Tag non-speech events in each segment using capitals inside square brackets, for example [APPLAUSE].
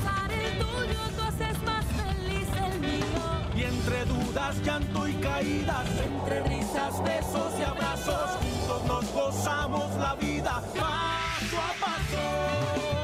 el tuyo, tú haces más feliz el mío. Y entre dudas, llanto y caídas, entre risas, besos y abrazos, juntos nos gozamos la vida paso a paso.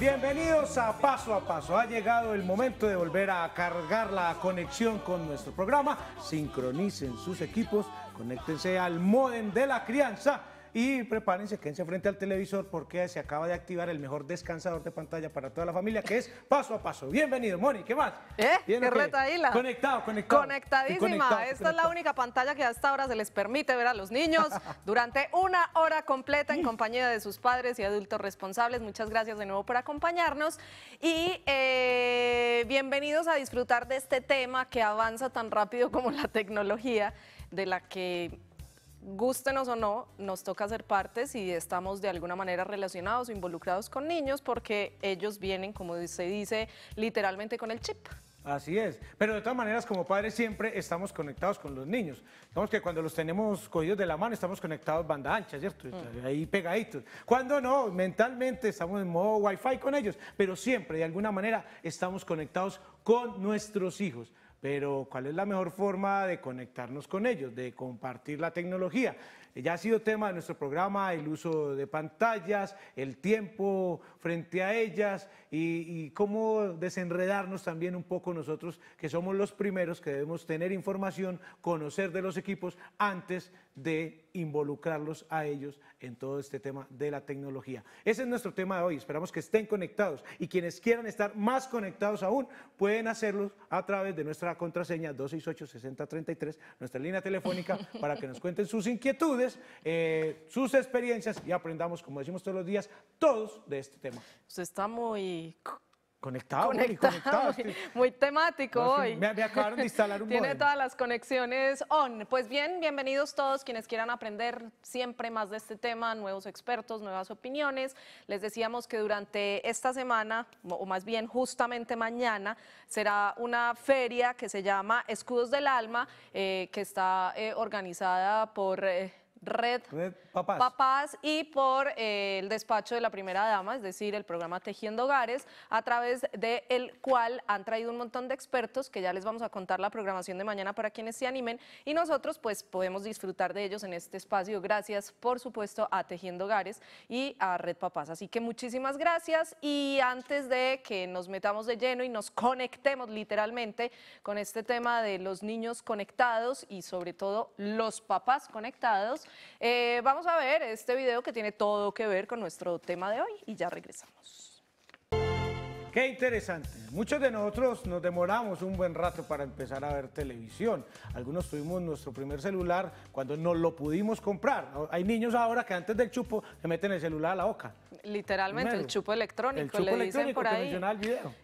Bienvenidos a Paso a Paso. Ha llegado el momento de volver a cargar la conexión con nuestro programa. Sincronicen sus equipos, conéctense al modem de la crianza y prepárense, quédense frente al televisor porque se acaba de activar el mejor descansador de pantalla para toda la familia, que es paso a paso. Bienvenido, Moni, ¿qué más? ¿Eh? ¿Qué reta Conectado, conectado. Conectadísima. Esta es la única pantalla que hasta ahora se les permite ver a los niños [LAUGHS] durante una hora completa en compañía de sus padres y adultos responsables. Muchas gracias de nuevo por acompañarnos y eh, bienvenidos a disfrutar de este tema que avanza tan rápido como la tecnología de la que gústenos o no, nos toca ser parte si estamos de alguna manera relacionados o involucrados con niños porque ellos vienen, como se dice, literalmente con el chip. Así es, pero de todas maneras como padres siempre estamos conectados con los niños. Digamos que cuando los tenemos cogidos de la mano estamos conectados banda ancha, ¿cierto? Mm. Ahí pegaditos. Cuando no, mentalmente estamos en modo wifi con ellos, pero siempre de alguna manera estamos conectados con nuestros hijos pero ¿cuál es la mejor forma de conectarnos con ellos, de compartir la tecnología? Eh, ya ha sido tema de nuestro programa el uso de pantallas, el tiempo frente a ellas, y, cómo desenredarnos también un poco nosotros, que somos los primeros que debemos tener información, conocer de los equipos antes de involucrarlos a ellos en todo este tema de la tecnología. Ese es nuestro tema de hoy. Esperamos que estén conectados y quienes quieran estar más conectados aún pueden hacerlo a través de nuestra contraseña 268-6033, nuestra línea telefónica, [LAUGHS] para que nos cuenten sus inquietudes, eh, sus experiencias y aprendamos, como decimos todos los días, todos de este tema. Pues está muy Conectado, conectado [LAUGHS] muy, temático hoy. Me, acabaron de instalar un [LAUGHS] Tiene todas las conexiones on. Pues bien, bienvenidos todos quienes quieran aprender siempre más de este tema, nuevos expertos, nuevas opiniones. Les decíamos que durante esta semana, o más bien justamente mañana, será una feria que se llama Escudos del Alma, eh, que está eh, organizada por... Eh, Red, Papás. y por eh, el despacho de la primera dama, es decir, el programa Tejiendo Hogares, a través del cual han traído un montón de expertos que ya les vamos a contar la programación de mañana para quienes se animen y nosotros pues podemos disfrutar de ellos en este espacio gracias por supuesto a Tejiendo Hogares y a Red Papás. Así que muchísimas gracias y antes de que nos metamos de lleno y nos conectemos literalmente con este tema de los niños conectados y sobre todo los papás conectados, eh, vamos a ver este video que tiene todo que ver con nuestro tema de hoy y ya regresamos. Qué interesante. Muchos de nosotros nos demoramos un buen rato para empezar a ver televisión. Algunos tuvimos nuestro primer celular cuando no lo pudimos comprar. Hay niños ahora que antes del chupo se meten el celular a la boca. Literalmente, el chupo electrónico, el chupo le electrónico por ahí.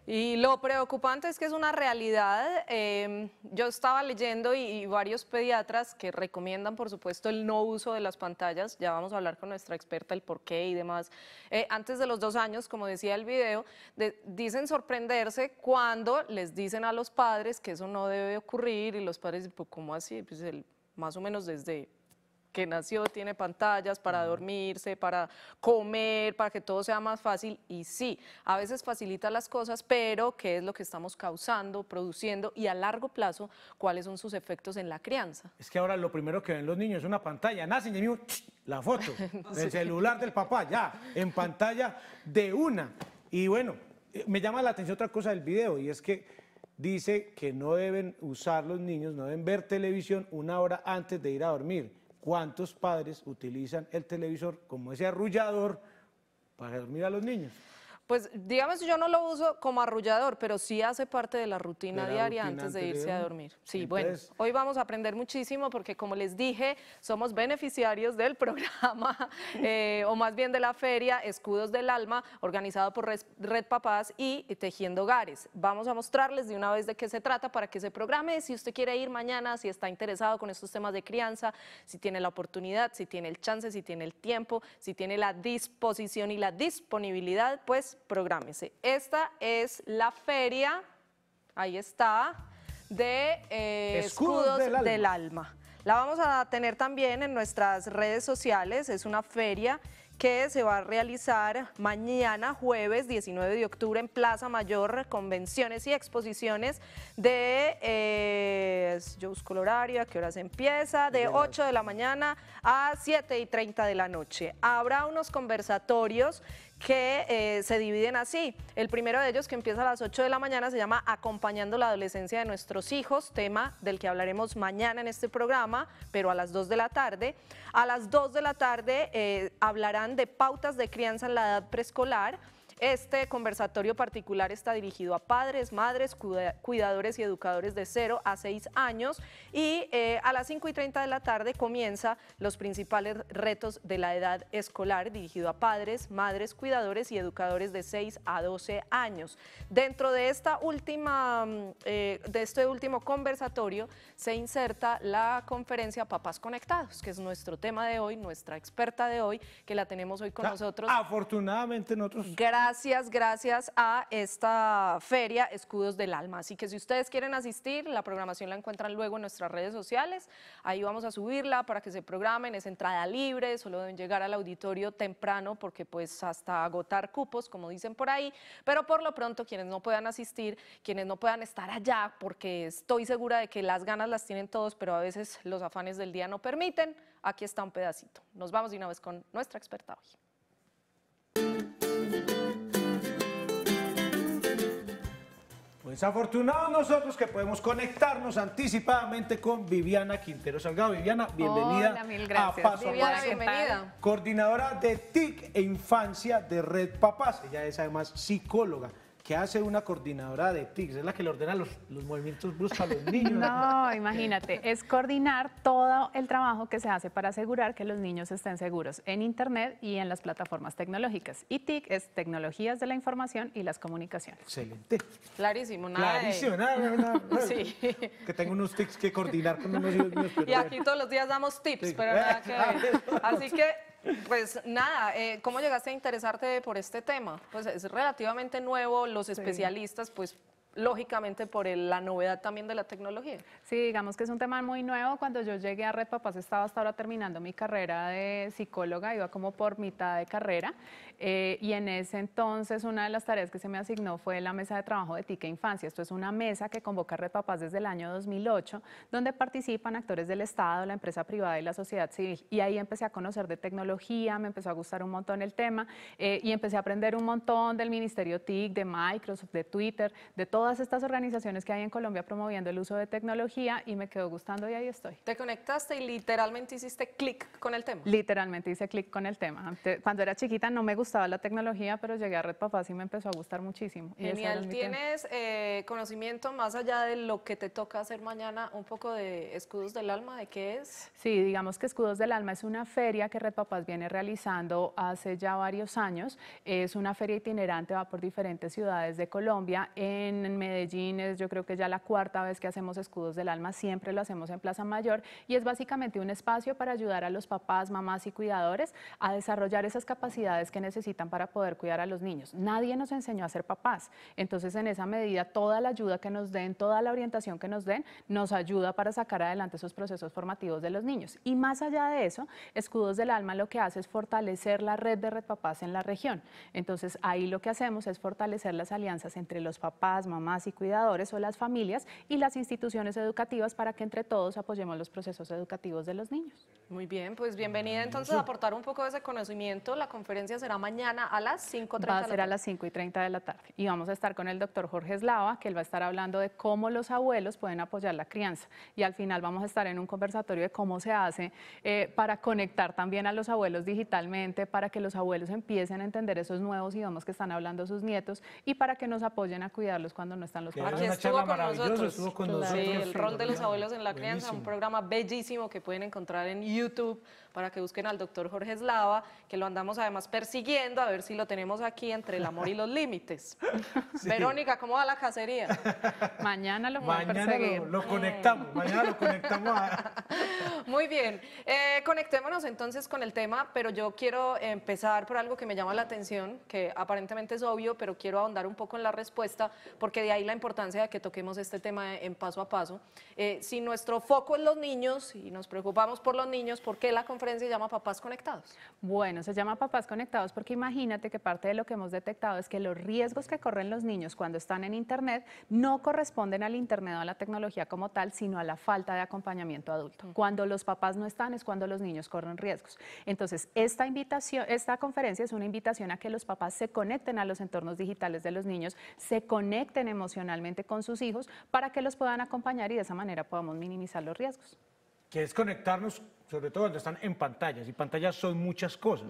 Y lo preocupante es que es una realidad. Em, yo estaba leyendo y, varios pediatras que recomiendan, por supuesto, el no uso de las pantallas. Ya vamos a hablar con nuestra experta el por qué y demás. Eh, antes de los dos años, como decía el video, de dicen sorprenderse cuando les dicen a los padres que eso no debe ocurrir y los padres, pues, ¿cómo así? Pues, más o menos desde que nació tiene pantallas para dormirse, para comer, para que todo sea más fácil. Y sí, a veces facilita las cosas, pero ¿qué es lo que estamos causando, produciendo y a largo plazo cuáles son sus efectos en la crianza? Es que ahora lo primero que ven los niños es una pantalla. Nacen y mismo la foto, [LAUGHS] el celular del papá, ya, en pantalla de una. Y bueno, me llama la atención otra cosa del video y es que dice que no deben usar los niños, no deben ver televisión una hora antes de ir a dormir. ¿Cuántos padres utilizan el televisor como ese arrullador para dormir a los niños? Pues digamos, yo no lo uso como arrullador, pero sí hace parte de la rutina diaria antes de irse a dormir. Sí, bueno, hoy vamos a aprender muchísimo porque como les dije, somos beneficiarios del [LAUGHS] programa, eh, o más bien de la feria Escudos del Alma, organizado por Red Papás y Tejiendo Hogares. Vamos a mostrarles de una vez de qué se trata para que se programe, si usted quiere ir mañana, si está interesado con estos temas de crianza, si tiene la oportunidad, si tiene el chance, si tiene el tiempo, si tiene la disposición y la disponibilidad, pues prográmese. Esta es la feria, ahí está, de eh, escudos, del alma. La vamos a tener también en nuestras redes sociales, es una feria que se va a realizar mañana jueves 19 de octubre en Plaza Mayor, convenciones y exposiciones de, eh, yo busco el horario, a qué hora se empieza, de 8 de la mañana a 7 y 30 de la noche. Habrá unos conversatorios que eh, se dividen así. El primero de ellos, que empieza a las 8 de la mañana, se llama Acompañando la adolescencia de nuestros hijos, tema del que hablaremos mañana en este programa, pero a las 2 de la tarde. A las 2 de la tarde eh, hablarán de pautas de crianza en la edad preescolar. Este conversatorio particular está dirigido a padres, madres, cuidadores y educadores de 0 a 6 años y eh, a las 5 y 30 de la tarde comienza los principales retos de la edad escolar dirigido a padres, madres, cuidadores y educadores de 6 a 12 años. Dentro de, esta última, mm, eh, de este último conversatorio se inserta la conferencia Papás Conectados, que es nuestro tema de hoy, nuestra experta de hoy, que la tenemos hoy con ah, nosotros. Afortunadamente nosotros... Gracias gracias, gracias a esta feria Escudos del Alma. Así que si ustedes quieren asistir, la programación la encuentran luego en nuestras redes sociales. Ahí vamos a subirla para que se programen, es entrada libre, solo deben llegar al auditorio temprano porque pues hasta agotar cupos, como dicen por ahí. Pero por lo pronto, quienes no puedan asistir, quienes no puedan estar allá, porque estoy segura de que las ganas las tienen todos, pero a veces los afanes del día no permiten, aquí está un pedacito. Nos vamos de una vez con nuestra experta hoy. Pues afortunados nosotros que podemos conectarnos anticipadamente con Viviana Quintero Salgado. Viviana, bienvenida mil Viviana, bienvenida. coordinadora de TIC e Infancia de Red Papás. Ella es además psicóloga. ¿Qué hace una coordinadora de TICS? Es la que le ordena los, movimientos bruscos a los [LAUGHS] niños. No, imagínate, es coordinar todo el trabajo que se hace para asegurar que los niños estén seguros en Internet y en las plataformas tecnológicas. Y TIC es Tecnologías de la Información y las Comunicaciones. Excelente. Clarísimo, nada. Clarísimo, nada, [LAUGHS] Sí. Que tengo unos TICs que coordinar con unos niños. Y aquí todos los días damos tips, pero pero nada que ver. [LAUGHS] Ah, Así que pues nada, eh, ¿cómo llegaste a interesarte por este tema? Pues es relativamente nuevo, los especialistas pues lógicamente por la novedad también de la tecnología. Sí, digamos que es un tema muy nuevo. Cuando yo llegué a Red Papás estaba hasta ahora terminando mi carrera de psicóloga, iba como por mitad de carrera eh, y en ese entonces una de las tareas que se me asignó fue la mesa de trabajo de TIC Infancia. Esto es una mesa que convoca Red Papás desde el año 2008, donde participan actores del Estado, la empresa privada y la sociedad civil. Y ahí empecé a conocer de tecnología, me empezó a gustar un montón el tema eh, y empecé a aprender un montón del Ministerio TIC, de Microsoft, de Twitter, de todo todas estas organizaciones que hay en Colombia promoviendo el uso de tecnología y me quedó gustando y ahí estoy. Te conectaste y literalmente hiciste clic con el tema. Literalmente hice clic con el tema. Cuando era chiquita no me gustaba la tecnología, pero llegué a Red Papás y me empezó a gustar muchísimo. Genial, ¿tienes eh, conocimiento más allá de lo que te toca hacer mañana, un poco de Escudos del Alma, de qué es? Sí, digamos que Escudos del Alma es una feria que Red Papás viene realizando hace ya varios años. Es una feria itinerante, va por diferentes ciudades de Colombia. En Medellín es yo creo que ya la cuarta vez que hacemos escudos del alma, siempre lo hacemos en Plaza Mayor y es básicamente un espacio para ayudar a los papás, mamás y cuidadores a desarrollar esas capacidades que necesitan para poder cuidar a los niños. Nadie nos enseñó a ser papás, entonces en esa medida toda la ayuda que nos den, toda la orientación que nos den, nos ayuda para sacar adelante esos procesos formativos de los niños. Y más allá de eso, Escudos del Alma lo que hace es fortalecer la red de red papás en la región. Entonces ahí lo que hacemos es fortalecer las alianzas entre los papás, mamás, y cuidadores o las familias y las instituciones educativas para que entre todos apoyemos los procesos educativos de los niños. Muy bien, pues bienvenida entonces a aportar un poco de ese conocimiento. La conferencia será mañana a las 5.30 Va a ser a las 5.30 de la tarde y vamos a estar con el doctor Jorge Slava que él va a estar hablando de cómo los abuelos pueden apoyar la crianza y al final vamos a estar en un conversatorio de cómo se hace eh, para conectar también a los abuelos digitalmente, para que los abuelos empiecen a entender esos nuevos idiomas que están hablando sus nietos y para que nos apoyen a cuidarlos cuando están los estuvo con nosotros. el rol de los abuelos en la crianza, un programa bellísimo que pueden encontrar en YouTube para que busquen al doctor Jorge Slava, que lo andamos además persiguiendo a ver si lo tenemos aquí entre el amor y los límites. [LAUGHS] Verónica, ¿cómo va la cacería? Mañana lo vamos a perseguir. Eh. conectamos. Mañana lo conectamos. [LAUGHS] Muy bien. Eh, conectémonos entonces con el tema, pero yo quiero empezar por algo que me llama la atención, que aparentemente es obvio, pero quiero ahondar un poco en la respuesta, porque que de ahí la importancia de que toquemos este tema en paso a paso. Eh, si nuestro foco es los niños y nos preocupamos por los niños, ¿por qué la conferencia se llama Papás Conectados? Bueno, se llama Papás Conectados porque imagínate que parte de lo que hemos detectado es que los riesgos que corren los niños cuando están en Internet no corresponden al Internet o a la tecnología como tal, sino a la falta de acompañamiento adulto. Mm. Cuando los papás no están es cuando los niños corren riesgos. Entonces, esta invitación, esta conferencia es una invitación a que los papás se conecten a los entornos digitales de los niños, se conecten emocionalmente con sus hijos para que los puedan acompañar y de esa manera podamos minimizar los riesgos. ¿Qué conectarnos sobre todo cuando están en pantallas, y pantallas son muchas cosas,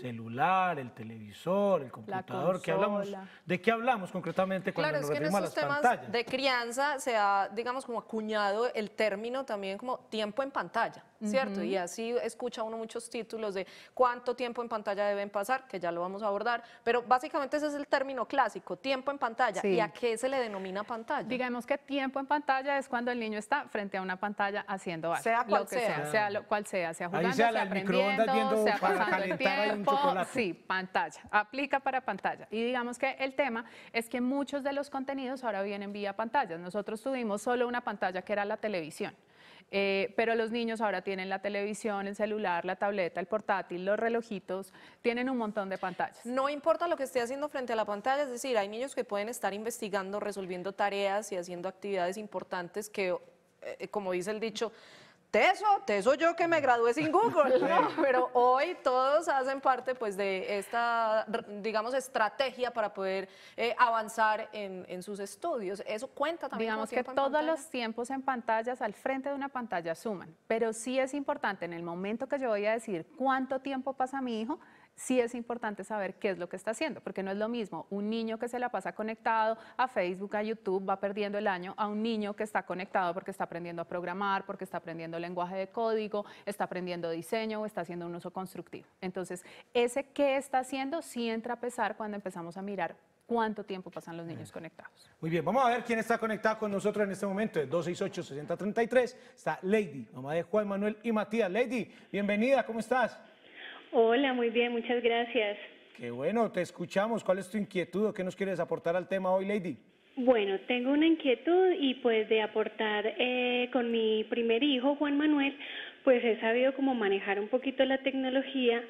celular, el televisor, el computador, hablamos? ¿de qué hablamos concretamente cuando claro, es que en las temas De crianza se ha, digamos, como acuñado el término también como tiempo en pantalla, ¿cierto? Y así escucha uno muchos títulos de cuánto tiempo en pantalla deben pasar, que ya lo vamos a abordar, pero básicamente ese es el término clásico, tiempo en pantalla, ¿y a qué se le denomina pantalla? Digamos que tiempo en pantalla es cuando el niño está frente a una pantalla haciendo algo, sea sea, sea, sea jugando, sea, aprendiendo, viendo sea para pasando el tiempo, sí, pantalla, aplica para pantalla. Y digamos que el tema es que muchos de los contenidos ahora vienen vía pantallas. Nosotros tuvimos solo una pantalla que era la televisión. Eh, pero los niños ahora tienen la televisión, el celular, la tableta, el portátil, los relojitos, tienen un montón de pantallas. No importa lo que esté haciendo frente a la pantalla, es decir, hay niños que pueden estar investigando, resolviendo tareas y haciendo actividades importantes que, eh, como dice el dicho, teso, teso yo que me gradué sin Google, pero hoy todos hacen parte pues de esta, digamos, estrategia para poder eh, avanzar en, sus estudios. Eso cuenta también. Digamos que todos los tiempos en pantallas, al frente de una pantalla suman, pero sí es importante en el momento que yo voy a decir cuánto tiempo pasa mi hijo, sí es importante saber qué es lo que está haciendo, porque no es lo mismo un niño que se la pasa conectado a Facebook, a YouTube, va perdiendo el año, a un niño que está conectado porque está aprendiendo a programar, porque está aprendiendo lenguaje de código, está aprendiendo diseño o está haciendo un uso constructivo. Entonces, ese qué está haciendo sí entra a pesar cuando empezamos a mirar cuánto tiempo pasan los niños conectados. Muy bien, vamos a ver quién está conectado con nosotros en este momento. 268-6033 está Lady, mamá de Juan Manuel y Matías. Lady, bienvenida, ¿cómo estás? Hola, muy bien, muchas gracias. Qué bueno, te escuchamos. ¿Cuál es tu inquietud o qué nos quieres aportar al tema hoy, Lady? Bueno, tengo una inquietud y pues de aportar eh, con mi primer hijo, Juan Manuel, pues he sabido cómo manejar un poquito la tecnología.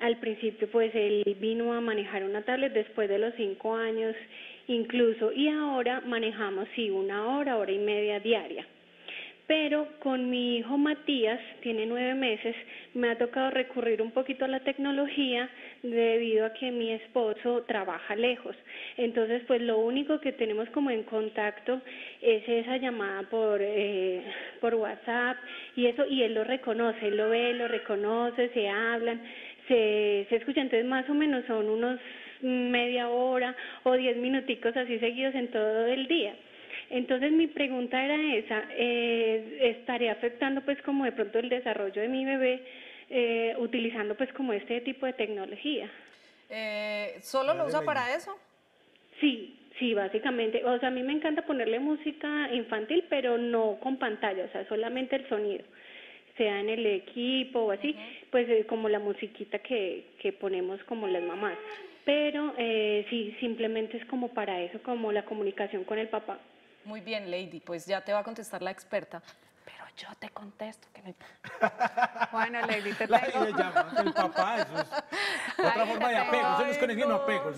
Al principio pues él vino a manejar una tablet después de los cinco años incluso y ahora manejamos sí una hora, hora y media diaria pero con mi hijo Matías, tiene nueve meses, me ha tocado recurrir un poquito a la tecnología debido a que mi esposo trabaja lejos. Entonces, pues lo único que tenemos como en contacto es esa llamada por, eh, por WhatsApp y eso, y él lo reconoce, él lo ve, lo reconoce, se hablan, se, se escuchan, entonces más o menos son unos media hora o diez minuticos así seguidos en todo el día. Entonces mi pregunta era esa, eh, ¿estaría afectando pues como de pronto el desarrollo de mi bebé eh, utilizando pues como este tipo de tecnología? Eh, ¿Solo lo usa para eso? Sí, sí, básicamente. O sea, a mí me encanta ponerle música infantil, pero no con pantalla, o sea, solamente el sonido sea en el equipo o así, pues eh, como la musiquita que, ponemos como las mamás. Pero eh, sí, simplemente es como para eso, como la comunicación con el papá. Muy bien, Lady, pues ya te va a contestar la experta yo te contesto. Que me... [LAUGHS] bueno, Lady, te Le el papá, eso otra forma de apego. Eso no no apego.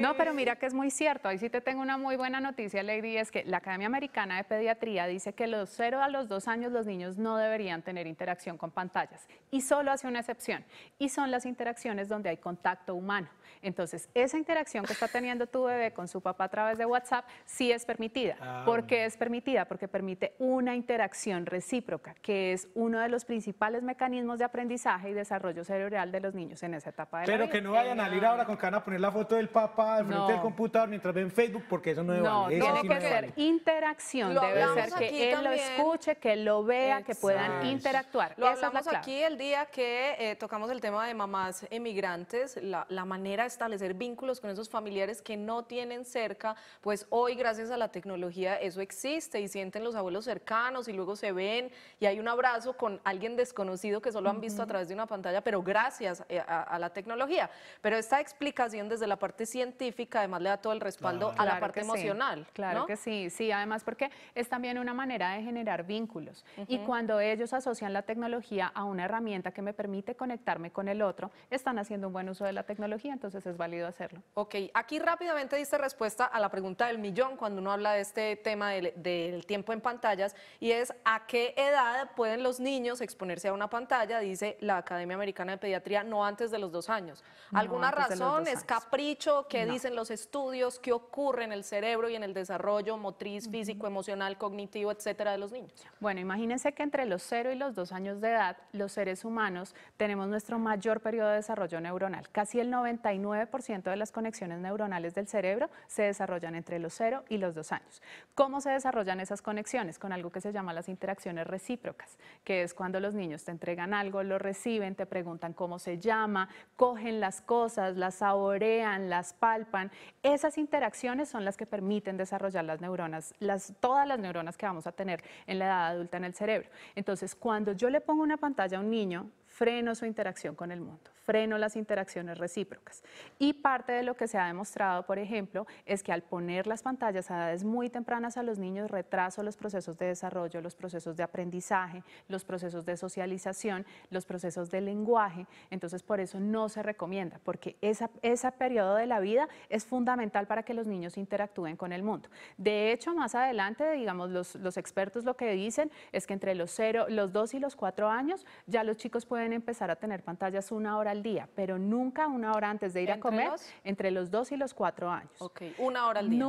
No, pero mira que es muy cierto. Ahí sí te tengo una muy buena noticia, Lady, es que la Academia Americana de Pediatría dice que los 0 a los 2 años los niños no deberían tener interacción con pantallas. Y solo hace una excepción. Y son las interacciones donde hay contacto humano. Entonces, esa interacción que está teniendo tu bebé con su papá a través de WhatsApp sí es permitida. porque ah, ¿Por qué es permitida? Porque permite una interacción recíproca que es uno de los principales mecanismos de aprendizaje y desarrollo cerebral de los niños en esa etapa de la vida. que no vayan a ir ahora con que a poner la foto del papá al frente del computador mientras ven Facebook, porque eso no es no, tiene que ser interacción, lo debe ser que él lo escuche, que lo vea, que puedan interactuar. Lo hablamos aquí el día que eh, tocamos el tema de mamás emigrantes, la, la manera de establecer vínculos con esos familiares que no tienen cerca, pues hoy gracias a la tecnología eso existe y sienten los abuelos cercanos y luego se ven y hay un abrazo con alguien desconocido que solo han visto a través de una pantalla, pero gracias eh, a, la tecnología. Pero esta explicación desde la parte científica además le da todo el respaldo a la parte emocional. claro que sí, sí, además porque es también una manera de generar vínculos. Y cuando ellos asocian la tecnología a una herramienta que me permite conectarme con el otro, están haciendo un buen uso de la tecnología, entonces es válido hacerlo. Ok, aquí rápidamente diste respuesta a la pregunta del millón cuando uno habla de este tema del, del tiempo en pantallas y es a qué edad pueden los niños exponerse a una pantalla? Dice la Academia Americana de Pediatría, no antes de los dos años. ¿Alguna razón? ¿Es capricho? ¿Qué dicen los estudios? ¿Qué ocurre en el cerebro y en el desarrollo motriz, físico, emocional, cognitivo, etcétera, de los niños? Bueno, imagínense que entre los 0 y los 2 años de edad, los seres humanos tenemos nuestro mayor periodo de desarrollo neuronal. Casi el 99% de las conexiones neuronales del cerebro se desarrollan entre los 0 y los 2 años. ¿Cómo se desarrollan esas conexiones? Con algo que se llama las interacciones recíprocas, que es cuando los niños te entregan algo, lo reciben, te preguntan cómo se llama, cogen las cosas, las saborean, las palpan. Esas interacciones son las que permiten desarrollar las neuronas, todas las neuronas que vamos a tener en la edad adulta en el cerebro. Entonces, cuando yo le pongo una pantalla a un niño, freno su interacción con el mundo, freno las interacciones recíprocas. Y parte de lo que se ha demostrado, por ejemplo, es que al poner las pantallas a edades muy tempranas a los niños, retraso los procesos de desarrollo, los procesos de aprendizaje, los procesos de socialización, los procesos de lenguaje. Entonces, por eso no se recomienda, porque esa, ese periodo de la vida es fundamental para que los niños interactúen con el mundo. De hecho, más adelante, digamos, los, expertos lo que dicen es que entre los, cero, los 2 y los 4 años ya los chicos pueden empezar a tener pantallas una hora al día, pero nunca una hora antes de ir a comer, entre los dos y los cuatro años. Ok, una hora al día.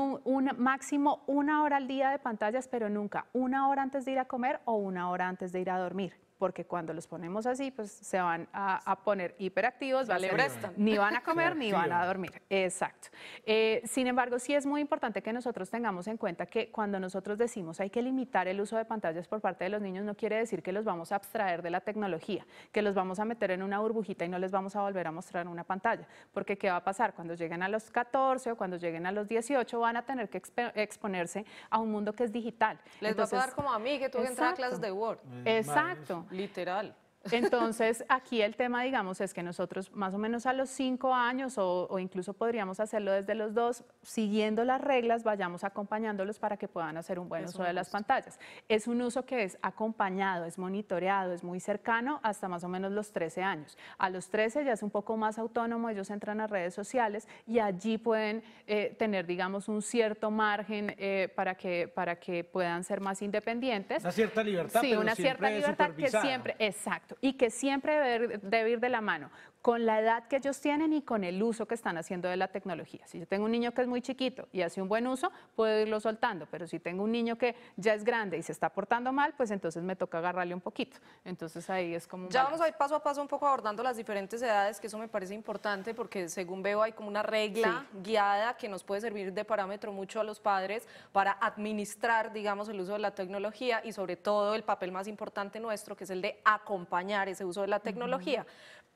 máximo una hora al día de pantallas, pero nunca una hora antes de ir a comer o una hora antes de ir a dormir porque cuando los ponemos así, pues se van a, poner hiperactivos, vale ni van a comer ni van a dormir. Exacto. Eh, sin embargo, sí es muy importante que nosotros tengamos en cuenta que cuando nosotros decimos hay que limitar el uso de pantallas por parte de los niños, no quiere decir que los vamos a abstraer de la tecnología, que los vamos a meter en una burbujita y no les vamos a volver a mostrar una pantalla. Porque ¿qué va a pasar? Cuando lleguen a los 14 o cuando lleguen a los 18 van a tener que exponerse a un mundo que es digital. Les va a pasar como a mí, que tuve que entrar a clases de Word. Exacto. Literal. Entonces, aquí el tema, digamos, es que nosotros más o menos a los cinco años o, incluso podríamos hacerlo desde los dos, siguiendo las reglas, vayamos acompañándolos para que puedan hacer un buen uso de las pantallas. Es un uso que es acompañado, es monitoreado, es muy cercano hasta más o menos los 13 años. A los 13 ya es un poco más autónomo, ellos entran a redes sociales y allí pueden eh, tener, digamos, un cierto margen eh, para, que, para que puedan ser más independientes. Una cierta libertad. Sí, una cierta libertad que siempre, exacto y que siempre debe ir de la mano con la edad que ellos tienen y con el uso que están haciendo de la tecnología. Si yo tengo un niño que es muy chiquito y hace un buen uso, puedo irlo soltando, pero si tengo un niño que ya es grande y se está portando mal, pues entonces me toca agarrarle un poquito. Entonces ahí es como... ya vamos a ir paso a paso un poco abordando las diferentes edades, que eso me parece importante porque según veo hay como una regla guiada que nos puede servir de parámetro mucho a los padres para administrar, digamos, el uso de la tecnología y sobre todo el papel más importante nuestro, que es el de acompañar ese uso de la tecnología.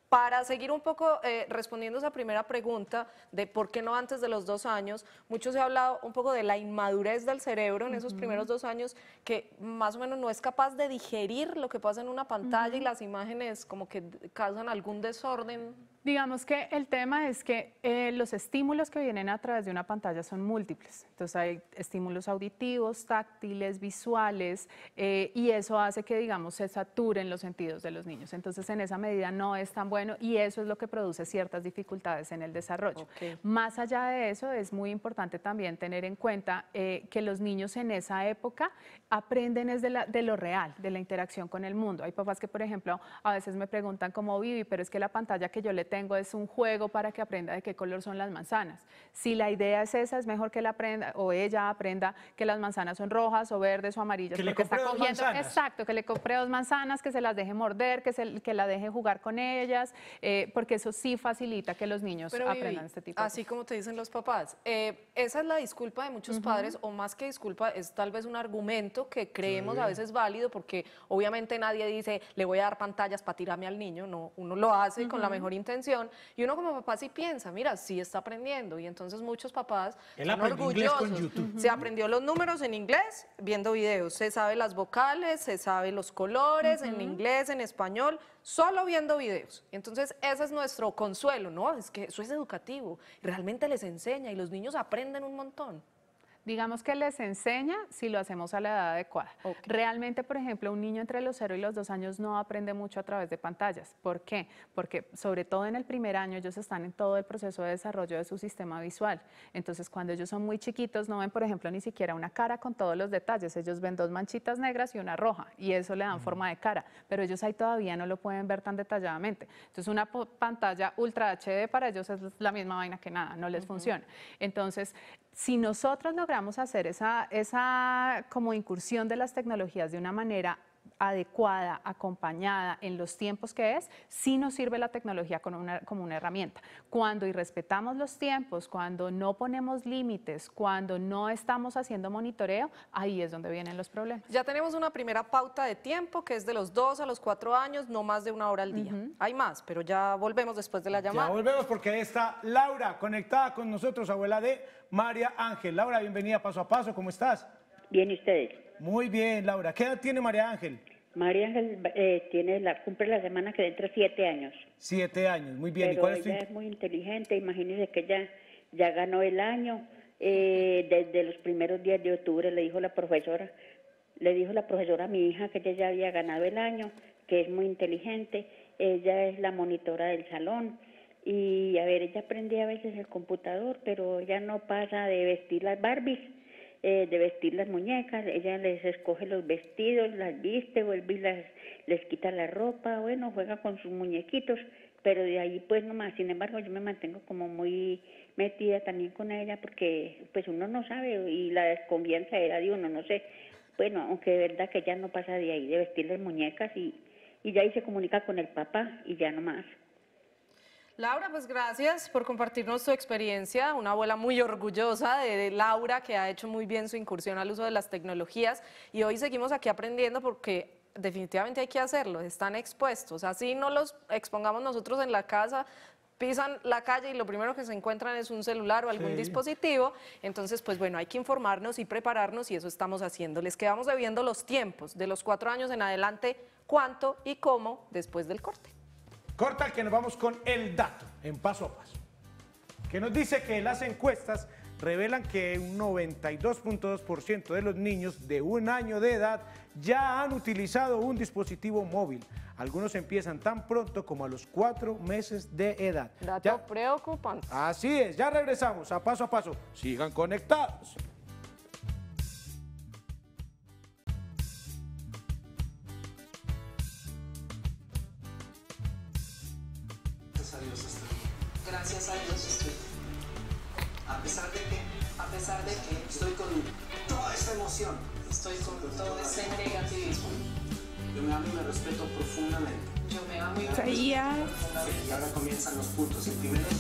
Para seguir un poco eh, respondiendo esa primera pregunta de por qué no antes de los dos años, mucho se ha hablado un poco de la inmadurez del cerebro en esos primeros dos años que más o menos no es capaz de digerir lo que pasa en una pantalla y las imágenes como que causan algún desorden Digamos que el tema es que eh, los estímulos que vienen a través de una pantalla son múltiples. Entonces hay estímulos auditivos, táctiles, visuales, eh, y eso hace que, digamos, se saturen los sentidos de los niños. Entonces en esa medida no es tan bueno y eso es lo que produce ciertas dificultades en el desarrollo. Más allá de eso, es muy importante también tener en cuenta eh, que los niños en esa época aprenden la, de lo real, de la interacción con el mundo. Hay papás que, por ejemplo, a veces me preguntan cómo viví, pero es que la pantalla que yo le tengo es un juego para que aprenda de qué color son las manzanas. Si la idea es esa, es mejor que la aprenda o ella aprenda que las manzanas son rojas o verdes o amarillas. Que le está cogiendo, Exacto, que le compre dos manzanas, que se las deje morder, que, se, que la deje jugar con ellas, eh, porque eso sí facilita que los niños aprendan este tipo de Así como te dicen los papás, eh, esa es la disculpa de muchos padres, o más que disculpa, es tal vez un argumento que creemos a veces válido, porque obviamente nadie dice, le voy a dar pantallas para tirarme al niño, no, uno lo hace con la mejor intención y uno como papá sí piensa, mira, sí está aprendiendo. Y entonces muchos papás orgullosos. Se aprendió los números en inglés viendo videos. Se sabe las vocales, se sabe los colores en inglés, en español, solo viendo videos. Entonces ese es nuestro consuelo, ¿no? Es que eso es educativo. Realmente les enseña y los niños aprenden un montón digamos que les enseña si lo hacemos a la edad adecuada. Realmente, por ejemplo, un niño entre los 0 y los 2 años no aprende mucho a través de pantallas. ¿Por qué? Porque sobre todo en el primer año ellos están en todo el proceso de desarrollo de su sistema visual. Entonces, cuando ellos son muy chiquitos, no ven, por ejemplo, ni siquiera una cara con todos los detalles. Ellos ven dos manchitas negras y una roja y eso le dan forma de cara, pero ellos ahí todavía no lo pueden ver tan detalladamente. Entonces, una pantalla ultra HD para ellos es la misma vaina que nada, no les funciona. Entonces, si nosotros logramos hacer esa, esa como incursión de las tecnologías de una manera adecuada, acompañada en los tiempos que es, si nos sirve la tecnología como una, como una herramienta. Cuando irrespetamos los tiempos, cuando no ponemos límites, cuando no estamos haciendo monitoreo, ahí es donde vienen los problemas. Ya tenemos una primera pauta de tiempo que es de los dos a los cuatro años, no más de una hora al día. Hay más, pero ya volvemos después de la llamada. Ya volvemos porque está Laura conectada con nosotros, abuela de María Ángel. Laura, bienvenida paso a paso, ¿cómo estás? Bien, ¿y ustedes? Muy bien, Laura. ¿Qué edad tiene María Ángel? María Ángel eh, tiene la, cumple la semana que dentro siete años. Siete años, muy bien. ¿Y cuál es ella es muy inteligente, imagínese que ella ya ganó el año. Eh, desde los primeros días de octubre le dijo la profesora, le dijo la profesora a mi hija que ella ya había ganado el año, que es muy inteligente, ella es la monitora del salón y a ver, ella aprendía a veces el computador, pero ella no pasa de vestir las Barbies eh, de vestir las muñecas, ella les escoge los vestidos, las viste, vuelve las, les quita la ropa, bueno, juega con sus muñequitos, pero de ahí pues nomás, sin embargo yo me mantengo como muy metida también con ella porque pues uno no sabe y la desconfianza era de uno, no sé, bueno, aunque de verdad que ya no pasa de ahí de vestir las muñecas y, y ya ahí se comunica con el papá y ya nomás. Laura, pues gracias por compartirnos su experiencia, una abuela muy orgullosa de Laura que ha hecho muy bien su incursión al uso de las tecnologías y hoy seguimos aquí aprendiendo porque definitivamente hay que hacerlo, están expuestos, así no los expongamos nosotros en la casa, pisan la calle y lo primero que se encuentran es un celular o algún dispositivo. Entonces, pues bueno, hay que informarnos y prepararnos y eso estamos haciendo. Les quedamos debiendo los tiempos de los cuatro años en adelante, cuánto y cómo después del corte. Corta que nos vamos con el dato, en paso a paso, que nos dice que las encuestas revelan que un 92.2% de los niños de un año de edad ya han utilizado un dispositivo móvil. Algunos empiezan tan pronto como a los cuatro meses de edad. Dato preocupante. Así es, ya regresamos a paso a paso. Sigan conectados. A pesar de que, a pesar de que estoy con toda esta emoción, estoy con todo este negativismo. Yo me amo y me respeto profundamente. Yo me amo y me respeto Y ahora comienzan los puntos. El primero es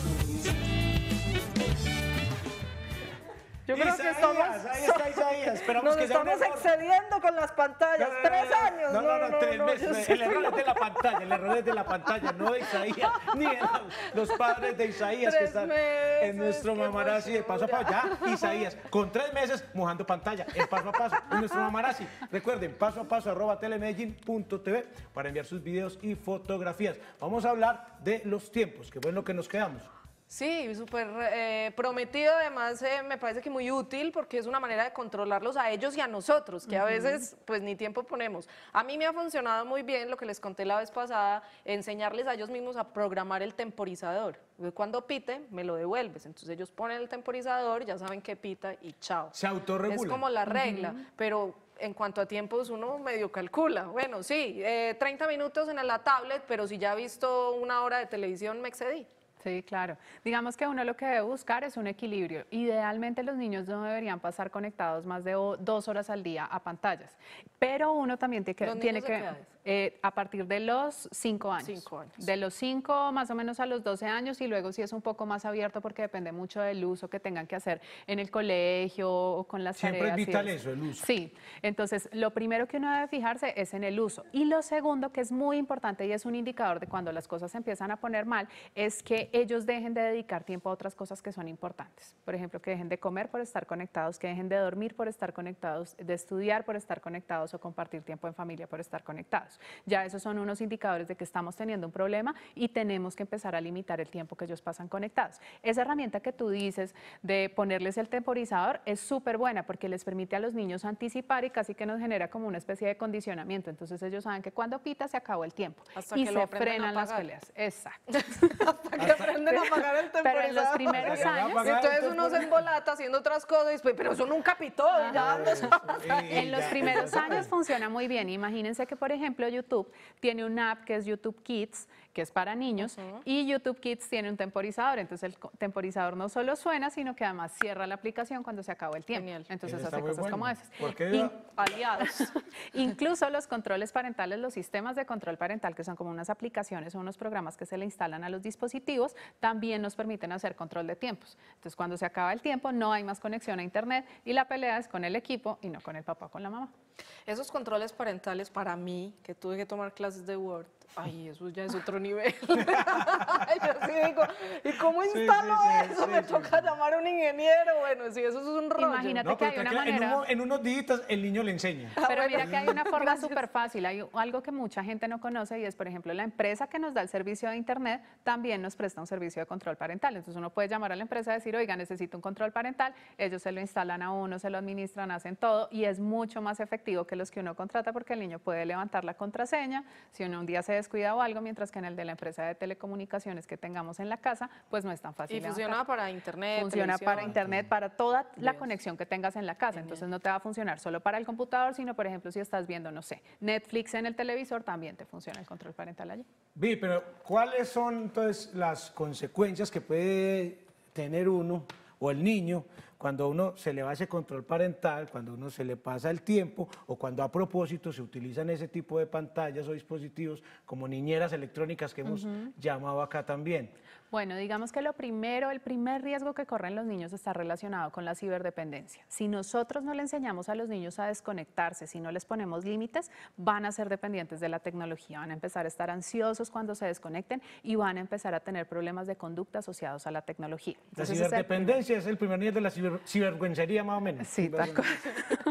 yo Isaías, que Ahí está [LAUGHS] Isaías. Esperamos nos que estamos excediendo con las pantallas. tres años. No, no, no, tres meses. El error es de la [LAUGHS] pantalla, el error es de la pantalla, no de Isaías, [LAUGHS] ni de los padres de Isaías que están en nuestro mamarazzi de paso a paso. Ya, Isaías, con tres meses mojando pantalla, en paso a paso, en nuestro mamarazzi. Recuerden, paso a paso arroba para enviar sus videos y fotografías. Vamos a hablar de los tiempos, Qué bueno que nos quedamos. Sí, súper eh, prometido, además eh, me parece que muy útil porque es una manera de controlarlos a ellos y a nosotros, que a veces pues ni tiempo ponemos. A mí me ha funcionado muy bien lo que les conté la vez pasada, enseñarles a ellos mismos a programar el temporizador. Cuando pite, me lo devuelves. Entonces ellos ponen el temporizador, ya saben que pita y chao. Se autorregula. Es como la regla, pero en cuanto a tiempos uno medio calcula. Bueno, sí, 30 eh, minutos en la tablet, pero si ya he visto una hora de televisión me excedí. Sí, claro. Digamos que uno lo que debe buscar es un equilibrio. Idealmente los niños no deberían pasar conectados más de dos horas al día a pantallas, pero uno también tiene que... Tiene que eh, a partir de los 5 años. Cinco años. De los 5 más o menos a los 12 años y luego sí es un poco más abierto porque depende mucho del uso que tengan que hacer en el colegio o con las tareas. Siempre es vital eso, el uso. Sí, entonces lo primero que uno debe fijarse es en el uso. Y lo segundo que es muy importante y es un indicador de cuando las cosas empiezan a poner mal es que ellos dejen de dedicar tiempo a otras cosas que son importantes. Por ejemplo, que dejen de comer por estar conectados, que dejen de dormir por estar conectados, de estudiar por estar conectados o compartir tiempo en familia por estar conectados. Ya esos son unos indicadores de que estamos teniendo un problema y tenemos que empezar a limitar el tiempo que ellos pasan conectados. Esa herramienta que tú dices de ponerles el temporizador es súper buena porque les permite a los niños anticipar y casi que nos genera como una especie de condicionamiento. Entonces ellos saben que cuando pita se acabó el tiempo y se frenan las peleas. Exacto. [LAUGHS] Hasta que aprenden a apagar el temporizador. en los primeros años. Entonces uno se embolata haciendo otras cosas y después, pero eso nunca pitó. [LAUGHS] en los primeros [LAUGHS] años funciona muy bien. Imagínense que, por ejemplo, YouTube tiene una app que es YouTube Kids, que es para niños, y YouTube Kids tiene un temporizador. Entonces el temporizador no solo suena, sino que además cierra la aplicación cuando se acaba el tiempo. Entonces hace cosas como esas. ¿Por [LAUGHS] Incluso los controles parentales, los sistemas de control parental, que son como unas aplicaciones o unos programas que se le instalan a los dispositivos, también nos permiten hacer control de tiempos. Entonces cuando se acaba el tiempo no hay más conexión a Internet y la pelea es con el equipo y no con el papá con la mamá. Esos controles parentales para mí, que tuve que tomar clases de Word, ay, eso ya es otro nivel. [LAUGHS] Yo sí digo, ¿y cómo instalo eso? Me toca llamar a un ingeniero. Bueno, sí, eso es un rollo. Imagínate que hay una manera... En, unos días el niño le enseña. Ah, pero mira que hay una [LAUGHS] forma súper fácil. Hay algo que mucha gente no conoce y es, por ejemplo, la empresa que nos da el servicio de Internet también nos presta un servicio de control parental. Entonces uno puede llamar a la empresa y decir, oiga, necesito un control parental. Ellos se lo instalan a uno, se lo administran, hacen todo y es mucho más efectivo Digo que los que uno contrata porque el niño puede levantar la contraseña, si uno un día se descuida o algo, mientras que en el de la empresa de telecomunicaciones que tengamos en la casa, pues no es tan fácil. Y funciona para internet. Funciona para internet, para toda la conexión que tengas en la casa, entonces no te va a funcionar solo para el computador, sino por ejemplo si estás viendo, no sé, Netflix en el televisor, también te funciona el control parental allí. Vi, pero ¿cuáles son entonces las consecuencias que puede tener uno o el niño cuando uno se le va ese control parental, cuando uno se le pasa el tiempo o cuando a propósito se utilizan ese tipo de pantallas o dispositivos como niñeras electrónicas que hemos llamado acá también. Bueno, digamos que lo primero, el primer riesgo que corren los niños está relacionado con la ciberdependencia. Si nosotros no le enseñamos a los niños a desconectarse, si no les ponemos límites, van a ser dependientes de la tecnología, van a empezar a estar ansiosos cuando se desconecten y van a empezar a tener problemas de conducta asociados a la tecnología. la ciberdependencia es el, primer nivel de la ciber, más o menos. Sí, tal cual.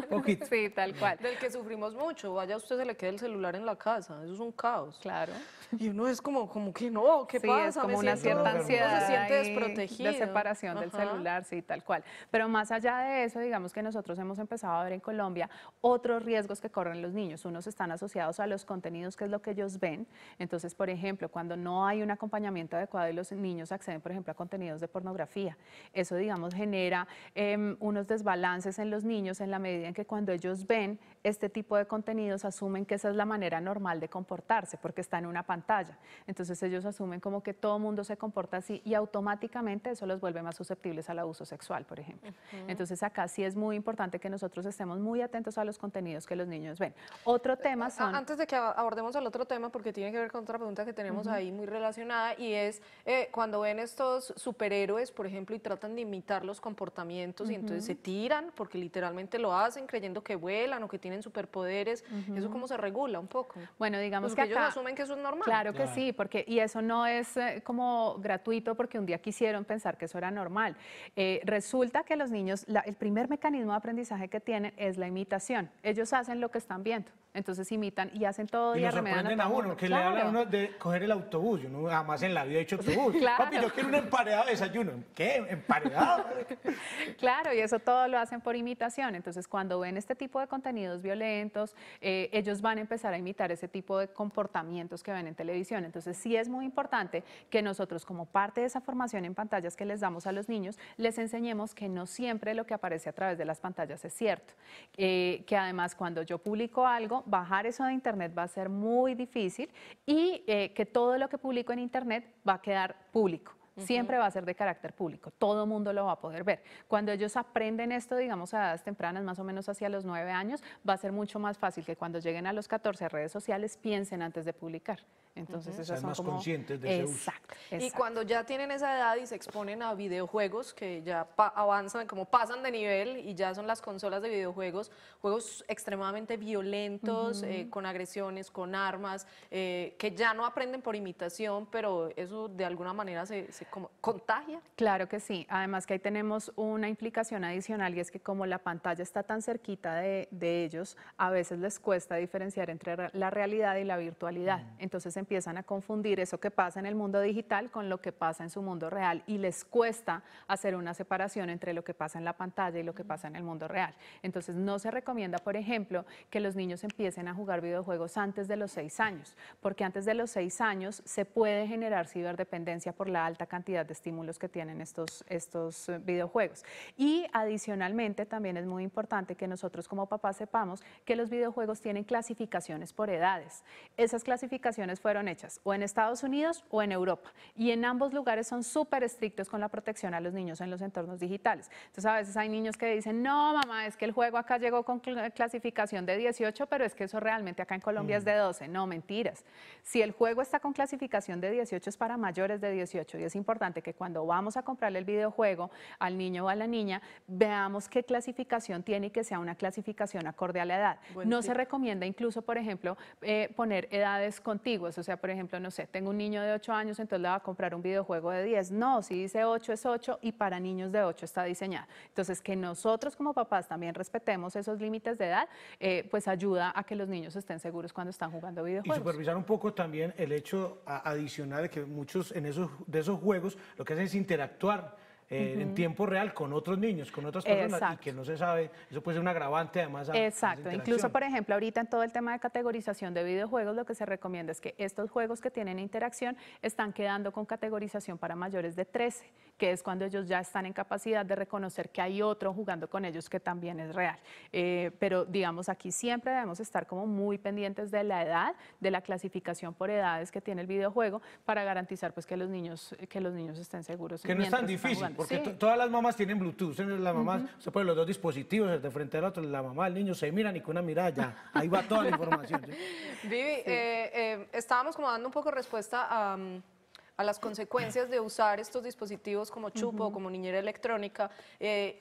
[LAUGHS] Sí, tal cual. Del que sufrimos mucho, vaya usted se le queda el celular en la casa, eso es un caos. Claro. Y uno es como, como que no, ¿qué sí, pasa? Es como una cierta la Se siente desprotegido. De separación del celular, sí, tal cual. Pero más allá de eso, digamos que nosotros hemos empezado a ver en Colombia otros riesgos que corren los niños. Unos están asociados a los contenidos, que es lo que ellos ven. Entonces, por ejemplo, cuando no hay un acompañamiento adecuado y los niños acceden, por ejemplo, a contenidos de pornografía, eso, digamos, genera em, unos desbalances en los niños en la medida en que cuando ellos ven este tipo de contenidos asumen que esa es la manera normal de comportarse porque está en una pantalla. Entonces ellos asumen como que todo mundo se comporta y, automáticamente eso los vuelve más susceptibles al abuso sexual, por ejemplo. Entonces acá sí es muy importante que nosotros estemos muy atentos a los contenidos que los niños ven. Otro eh, tema son... Antes de que abordemos el otro tema, porque tiene que ver con otra pregunta que tenemos ahí muy relacionada, y es eh, cuando ven estos superhéroes, por ejemplo, y tratan de imitar los comportamientos y entonces se tiran, porque literalmente lo hacen creyendo que vuelan o que tienen superpoderes, ¿eso cómo se regula un poco? Bueno, digamos pues que, que ellos asumen que eso es normal. Claro que sí, porque y eso no es eh, como gratuito porque un día quisieron pensar que eso era normal. Eh, resulta que los niños, el primer mecanismo de aprendizaje que tienen es la imitación. Ellos hacen lo que están viendo. Entonces imitan y hacen todo y, y a, uno, que le hablan uno de coger el autobús. Yo jamás en la vida he hecho autobús. claro. yo quiero un emparedado de desayuno. ¿Qué? ¿Emparedado? [LAUGHS] claro, y eso todo lo hacen por imitación. Entonces, cuando ven este tipo de contenidos violentos, eh, ellos van a empezar a imitar ese tipo de comportamientos que ven en televisión. Entonces, sí es muy importante que nosotros como como parte de esa formación en pantallas que les damos a los niños, les enseñemos que no siempre lo que aparece a través de las pantallas es cierto. Eh, que además cuando yo publico algo, bajar eso de internet va a ser muy difícil y eh, que todo lo que publico en internet va a quedar público siempre va a ser de carácter público, todo mundo lo va a poder ver. Cuando ellos aprenden esto, digamos, a edades tempranas, más o menos hacia los nueve años, va a ser mucho más fácil que cuando lleguen a los 14 redes sociales piensen antes de publicar. Entonces, es esas son más como... de exacto, Y cuando ya tienen esa edad y se exponen a videojuegos que ya avanzan, como pasan de nivel y ya son las consolas de videojuegos, juegos extremadamente violentos, eh, con agresiones, con armas, eh, que ya no aprenden por imitación, pero eso de alguna manera se como contagia. Claro que sí. Además que ahí tenemos una implicación adicional y es que como la pantalla está tan cerquita de, ellos, a veces les cuesta diferenciar entre la realidad y la virtualidad. Mm. Entonces empiezan a confundir eso que pasa en el mundo digital con lo que pasa en su mundo real y les cuesta hacer una separación entre lo que pasa en la pantalla y lo que mm. pasa en el mundo real. Entonces no se recomienda, por ejemplo, que los niños empiecen a jugar videojuegos antes de los seis años, porque antes de los seis años se puede generar ciberdependencia por la alta cantidad cantidad de estímulos que tienen estos, estos eh, videojuegos. Y adicionalmente también es muy importante que nosotros como papás sepamos que los videojuegos tienen clasificaciones por edades. Esas clasificaciones fueron hechas o en Estados Unidos o en Europa. Y en ambos lugares son súper estrictos con la protección a los niños en los entornos digitales. Entonces a veces hay niños que dicen, no mamá, es que el juego acá llegó con clasificación de 18, pero es que eso realmente acá en Colombia es mm. de 12. No, mentiras. Si el juego está con clasificación de 18 es para mayores de 18 y es que cuando vamos a comprarle el videojuego al niño o a la niña, veamos qué clasificación tiene y que sea una clasificación acorde a la edad. no se recomienda incluso, por ejemplo, eh, poner edades contiguas. O sea, por ejemplo, no sé, tengo un niño de 8 años, entonces le va a comprar un videojuego de 10. No, si dice 8 es 8 y para niños de 8 está diseñado. Entonces, que nosotros como papás también respetemos esos límites de edad, eh, pues ayuda a que los niños estén seguros cuando están jugando videojuegos. Y supervisar un poco también el hecho adicional de que muchos en esos, de esos juegos lo que hacen es interactuar eh, en tiempo real con otros niños, con otras personas y que no se sabe, eso puede ser un agravante además. Exacto, incluso por ejemplo ahorita en todo el tema de categorización de videojuegos lo que se recomienda es que estos juegos que tienen interacción están quedando con categorización para mayores de 13, que es cuando ellos ya están en capacidad de reconocer que hay otro jugando con ellos que también es real. Eh, pero digamos aquí siempre debemos estar como muy pendientes de la edad, de la clasificación por edades que tiene el videojuego para garantizar pues que los niños que los niños estén seguros. Que no es tan difícil. Porque todas las mamás tienen Bluetooth. se ponen los dos dispositivos, el de frente al otro, la mamá, el niño, se mira ni con una mirada ya. Ahí va toda la información. [LAUGHS] Vivi, eh, eh, estábamos como dando un poco respuesta mm, a... las consecuencias de usar estos dispositivos como chupo, o como niñera electrónica. Eh,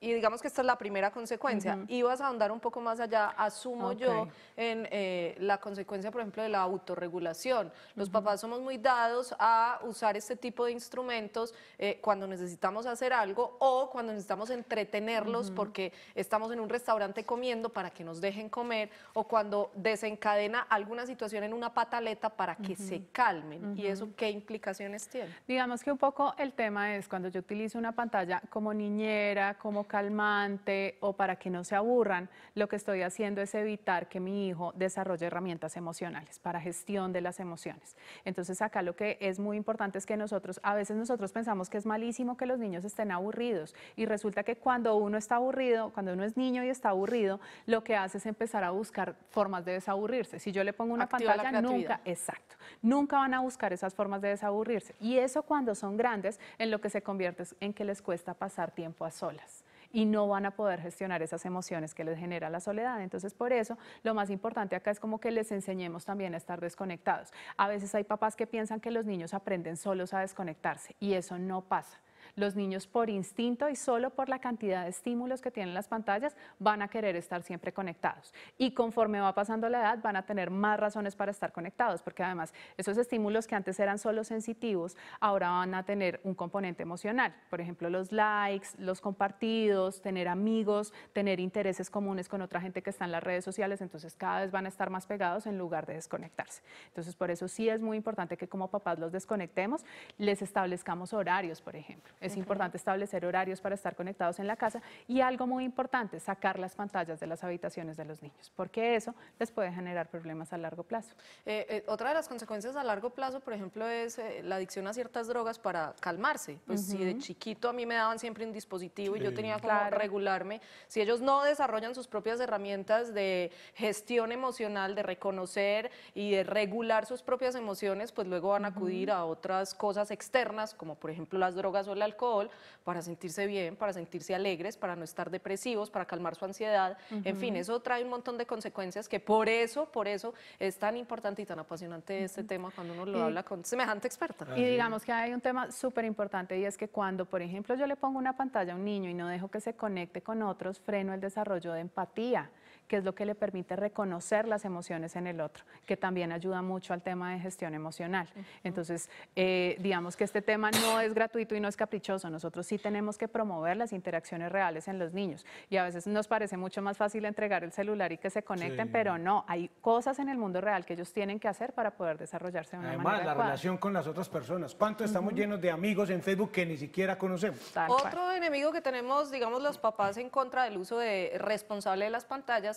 y digamos que esta es la primera consecuencia. Ibas a ahondar un poco más allá, asumo yo, en eh, la consecuencia, por ejemplo, de la autorregulación. Los papás somos muy dados a usar este tipo de instrumentos eh, cuando necesitamos hacer algo o cuando necesitamos entretenerlos porque estamos en un restaurante comiendo para que nos dejen comer o cuando desencadena alguna situación en una pataleta para que se calmen. ¿Y eso qué implicaciones tiene? Digamos que un poco el tema es cuando yo utilizo una pantalla como niñera, como calmante o para que no se aburran, lo que estoy haciendo es evitar que mi hijo desarrolle herramientas emocionales para gestión de las emociones. Entonces acá lo que es muy importante es que nosotros, a veces nosotros pensamos que es malísimo que los niños estén aburridos y resulta que cuando uno está aburrido, cuando uno es niño y está aburrido, lo que hace es empezar a buscar formas de desaburrirse. Si yo le pongo una pantalla, nunca, exacto, nunca van a buscar esas formas de desaburrirse. Y eso cuando son grandes, en lo que se convierte es en que les cuesta pasar tiempo a solas y no van a poder gestionar esas emociones que les genera la soledad. Entonces, por eso, lo más importante acá es como que les enseñemos también a estar desconectados. A veces hay papás que piensan que los niños aprenden solos a desconectarse y eso no pasa los niños por instinto y solo por la cantidad de estímulos que tienen las pantallas van a querer estar siempre conectados. Y conforme va pasando la edad van a tener más razones para estar conectados, porque además esos estímulos que antes eran solo sensitivos, ahora van a tener un componente emocional. Por ejemplo, los likes, los compartidos, tener amigos, tener intereses comunes con otra gente que está en las redes sociales, entonces cada vez van a estar más pegados en lugar de desconectarse. Entonces, por eso sí es muy importante que como papás los desconectemos, les establezcamos horarios, por ejemplo. Es importante establecer horarios para estar conectados en la casa y algo muy importante, sacar las pantallas de las habitaciones de los niños, porque eso les puede generar problemas a largo plazo. Eh, eh, otra de las consecuencias a largo plazo, por ejemplo, es eh, la adicción a ciertas drogas para calmarse. Pues si de chiquito a mí me daban siempre un dispositivo y yo tenía que regularme, si ellos no desarrollan sus propias herramientas de gestión emocional, de reconocer y de regular sus propias emociones, pues luego van a acudir a otras cosas externas, como por ejemplo las drogas o la alcohol alcohol para sentirse bien, para sentirse alegres, para no estar depresivos, para calmar su ansiedad. En fin, eso trae un montón de consecuencias que por eso, por eso es tan importante y tan apasionante este tema cuando uno lo habla con semejante experta. Ah, y digamos que hay un tema súper importante y es que cuando, por ejemplo, yo le pongo una pantalla a un niño y no dejo que se conecte con otros, freno el desarrollo de empatía que es lo que le permite reconocer las emociones en el otro, que también ayuda mucho al tema de gestión emocional. Entonces, eh, digamos que este tema no es gratuito y no es caprichoso. Nosotros sí tenemos que promover las interacciones reales en los niños. Y a veces nos parece mucho más fácil entregar el celular y que se conecten, pero no, hay cosas en el mundo real que ellos tienen que hacer para poder desarrollarse de una Además, la relación con las otras personas. ¿Cuánto estamos llenos de amigos en Facebook que ni siquiera conocemos? otro enemigo que tenemos, digamos, los papás en contra del uso de responsable de las pantallas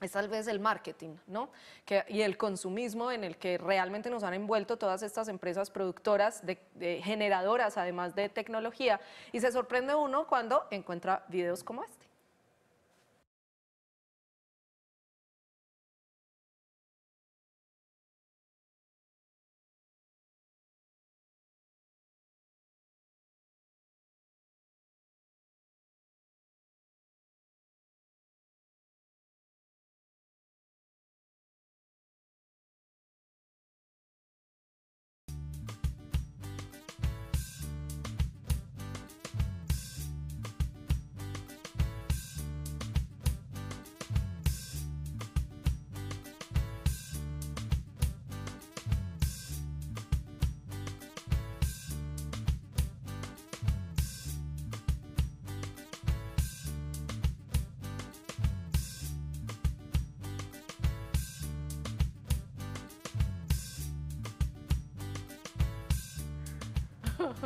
es tal vez el marketing ¿no? y el consumismo en el que realmente nos han envuelto todas estas empresas productoras, generadoras además de tecnología. Y se sorprende uno cuando encuentra videos como este.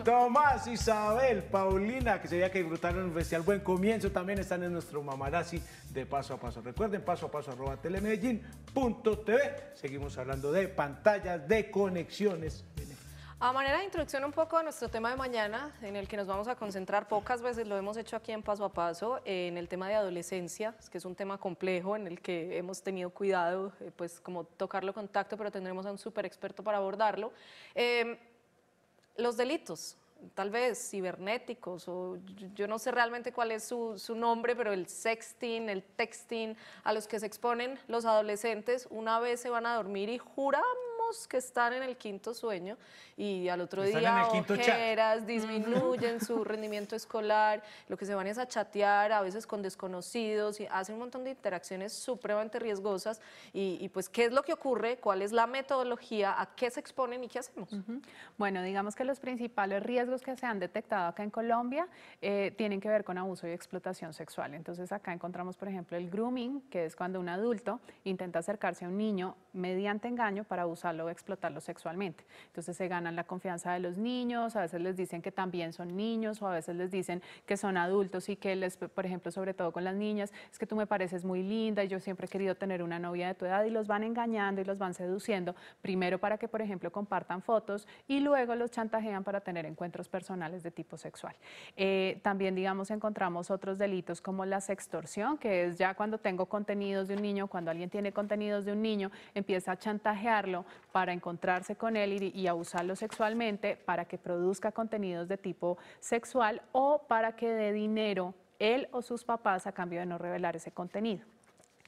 Tomás, Isabel, Paulina, que sería que disfrutaron un especial buen comienzo, también están en nuestro mamarazzi de paso a paso. Recuerden, paso a paso arroba telemedellín.tv. Seguimos hablando de pantallas, de conexiones. A manera de introducción un poco a nuestro tema de mañana, en el que nos vamos a concentrar, pocas veces lo hemos hecho aquí en Paso a Paso, en el tema de adolescencia, que es un tema complejo en el que hemos tenido cuidado, eh, pues como tocarlo contacto, pero tendremos a un súper experto para abordarlo. Eh, los delitos, tal vez cibernéticos, o yo no sé realmente cuál es su, su, nombre, pero el sexting, el texting, a los que se exponen los adolescentes, una vez se van a dormir y juran que estar en el quinto sueño y al otro Están día ojeras, disminuyen su rendimiento escolar, lo que se van es a chatear a veces con desconocidos y hacen un montón de interacciones supremamente riesgosas y, pues qué es lo que ocurre, cuál es la metodología, a qué se exponen y qué hacemos. Bueno, digamos que los principales riesgos que se han detectado acá en Colombia eh, tienen que ver con abuso y explotación sexual. Entonces acá encontramos, por ejemplo, el grooming, que es cuando un adulto intenta acercarse a un niño mediante engaño para abusar o explotarlo sexualmente. Entonces se ganan la confianza de los niños, a veces les dicen que también son niños o a veces les dicen que son adultos y que les, por ejemplo, sobre todo con las niñas, es que tú me pareces muy linda y yo siempre he querido tener una novia de tu edad y los van engañando y los van seduciendo, primero para que, por ejemplo, compartan fotos y luego los chantajean para tener encuentros personales de tipo sexual. Eh, también, digamos, encontramos otros delitos como la sextorsión, que es ya cuando tengo contenidos de un niño, cuando alguien tiene contenidos de un niño, empieza a chantajearlo para encontrarse con él y, abusarlo sexualmente, para que produzca contenidos de tipo sexual o para que dé dinero él o sus papás a cambio de no revelar ese contenido.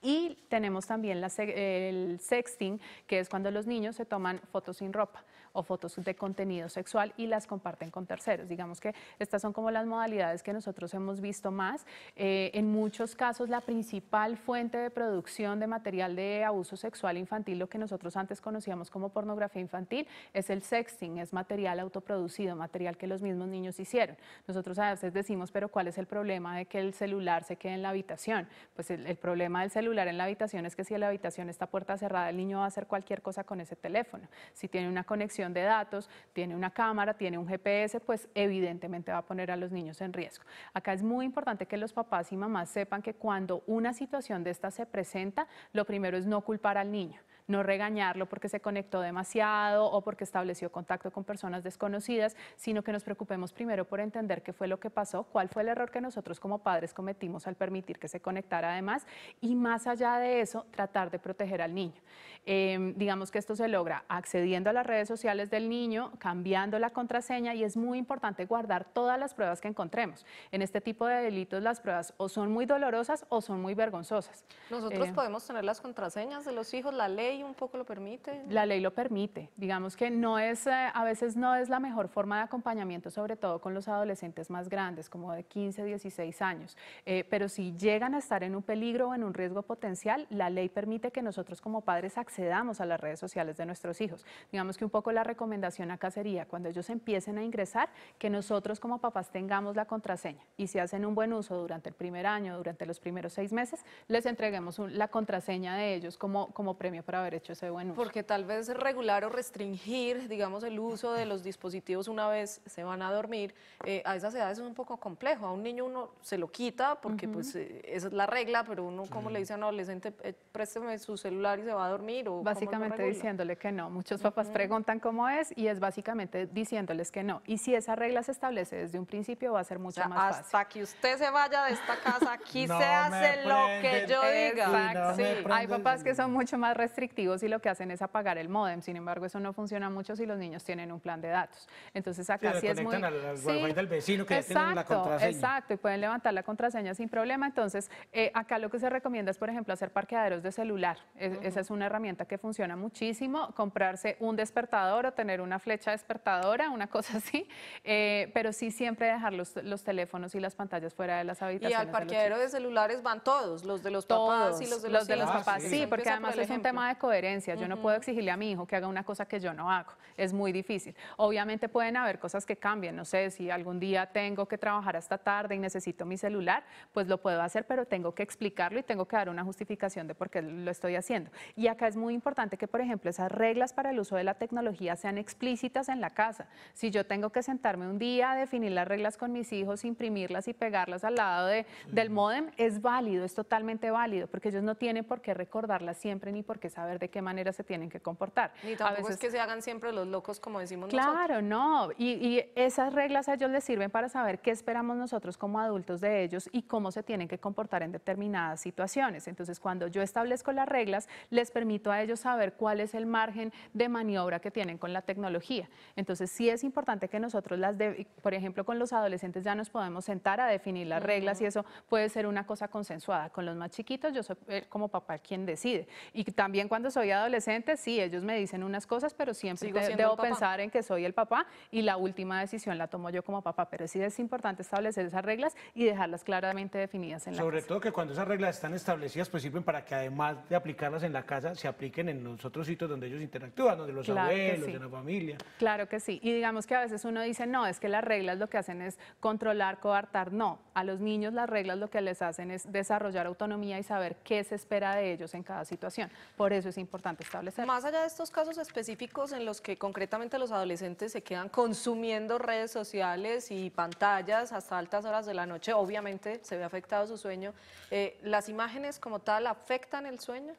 Y tenemos también el sexting, que es cuando los niños se toman fotos sin ropa o fotos de contenido sexual y las comparten con terceros. Digamos que estas son como las modalidades que nosotros hemos visto más. Eh, en muchos casos, la principal fuente de producción de material de abuso sexual infantil, lo que nosotros antes conocíamos como pornografía infantil, es el sexting, es material autoproducido, material que los mismos niños hicieron. Nosotros a veces decimos, pero ¿cuál es el problema de que el celular se quede en la habitación? Pues el problema del celular en la habitación es que si la habitación está puerta cerrada, el niño va a hacer cualquier cosa con ese teléfono. Si tiene una conexión de datos, tiene una cámara, tiene un GPS, pues evidentemente va a poner a los niños en riesgo. Acá es muy importante que los papás y mamás sepan que cuando una situación de esta se presenta, lo primero es no culpar al niño no regañarlo porque se conectó demasiado o porque estableció contacto con personas desconocidas, sino que nos preocupemos primero por entender qué fue lo que pasó, cuál fue el error que nosotros como padres cometimos al permitir que se conectara además y más allá de eso, tratar de proteger al niño. Em, digamos que esto se logra accediendo a las redes sociales del niño, cambiando la contraseña y es muy importante guardar todas las pruebas que encontremos. En este tipo de delitos las pruebas o son muy dolorosas o son muy vergonzosas. Nosotros eh, podemos tener las contraseñas de los hijos, la ley un poco lo permite. La ley lo permite. Digamos que no es, eh, a veces no es la mejor forma de acompañamiento, sobre todo con los adolescentes más grandes, como de 15, 16 años. Eh, pero si llegan a estar en un peligro o en un riesgo potencial, la ley permite que nosotros como padres accedamos damos a las redes sociales de nuestros hijos. Digamos que un poco la recomendación acá sería, cuando ellos empiecen a ingresar, que nosotros como papás tengamos la contraseña y si hacen un buen uso durante el primer año, durante los primeros seis meses, les entreguemos la contraseña de ellos como, como premio por haber hecho ese buen uso. Porque tal vez regular o restringir, digamos, el uso de los dispositivos una vez se van a dormir, eh, a esas edades es un poco complejo. A un niño uno se lo quita porque pues eh, esa es la regla, pero uno como le dice a un adolescente, eh, présteme su celular y se va a dormir, básicamente diciéndole que no. Muchos papás preguntan cómo es y es básicamente diciéndoles que no. Y si esa regla se establece desde un principio va a ser mucho más fácil. Hasta que usted se vaya de esta casa, aquí se hace lo que yo diga. sí. Hay papás que son mucho más restrictivos y lo que hacen es apagar el modem. Sin embargo, eso no funciona mucho si los niños tienen un plan de datos. Entonces acá sí, es muy... al sí, del vecino que exacto, tienen la contraseña. Exacto, y pueden levantar la contraseña sin problema. Entonces, eh, acá lo que se recomienda es, por ejemplo, hacer parqueaderos de celular. Esa es una herramienta que funciona muchísimo, comprarse un despertador o tener una flecha despertadora, una cosa así, eh, pero sí siempre dejar los, los, teléfonos y las pantallas fuera de las habitaciones. Y al parqueadero de, celulares van todos, los de los papás y los de los, los, de los ah, papás. Sí, porque además es un tema de coherencia. Yo no puedo exigirle a mi hijo que haga una cosa que yo no hago. Es muy difícil. Obviamente pueden haber cosas que cambien. No sé, si algún día tengo que trabajar hasta tarde y necesito mi celular, pues lo puedo hacer, pero tengo que explicarlo y tengo que dar una justificación de por qué lo estoy haciendo. Y acá es muy importante que, por ejemplo, esas reglas para el uso de la tecnología sean explícitas en la casa. Si yo tengo que sentarme un día definir las reglas con mis hijos, imprimirlas y pegarlas al lado de, del modem, es válido, es totalmente válido, porque ellos no tienen por qué recordarlas siempre ni por qué saber de qué manera se tienen que comportar. Ni tampoco a veces... es que se hagan siempre los locos, como decimos claro, nosotros. Claro, no. Y, esas reglas a ellos les sirven para saber qué esperamos nosotros como adultos de ellos y cómo se tienen que comportar en determinadas situaciones. Entonces, cuando yo establezco las reglas, les permito a ellos saber cuál es el margen de maniobra que tienen con la tecnología. Entonces sí es importante que nosotros las, por ejemplo, con los adolescentes ya nos podemos sentar a definir las reglas y eso puede ser una cosa consensuada. Con los más chiquitos yo soy eh, como papá quien decide. Y también cuando soy adolescente, sí, ellos me dicen unas cosas, pero siempre debo pensar en que soy el papá y la última decisión la tomo yo como papá. Pero sí es importante establecer esas reglas y dejarlas claramente definidas en Sobre la Sobre todo que cuando esas reglas están establecidas, pues sirven para que además de aplicarlas en la casa, se apliquen en los otros sitios donde ellos interactúan, donde los abuelos, de la familia. Claro que sí. Y digamos que a veces uno dice, no, es que las reglas lo que hacen es controlar, coartar. No, a los niños las reglas lo que les hacen es desarrollar autonomía y saber qué se espera de ellos en cada situación. Por eso es importante establecer. Más allá de estos casos específicos en los que concretamente los adolescentes se quedan consumiendo redes sociales y pantallas hasta altas horas de la noche, obviamente se ve afectado su sueño. Eh, ¿Las imágenes como tal afectan el sueño?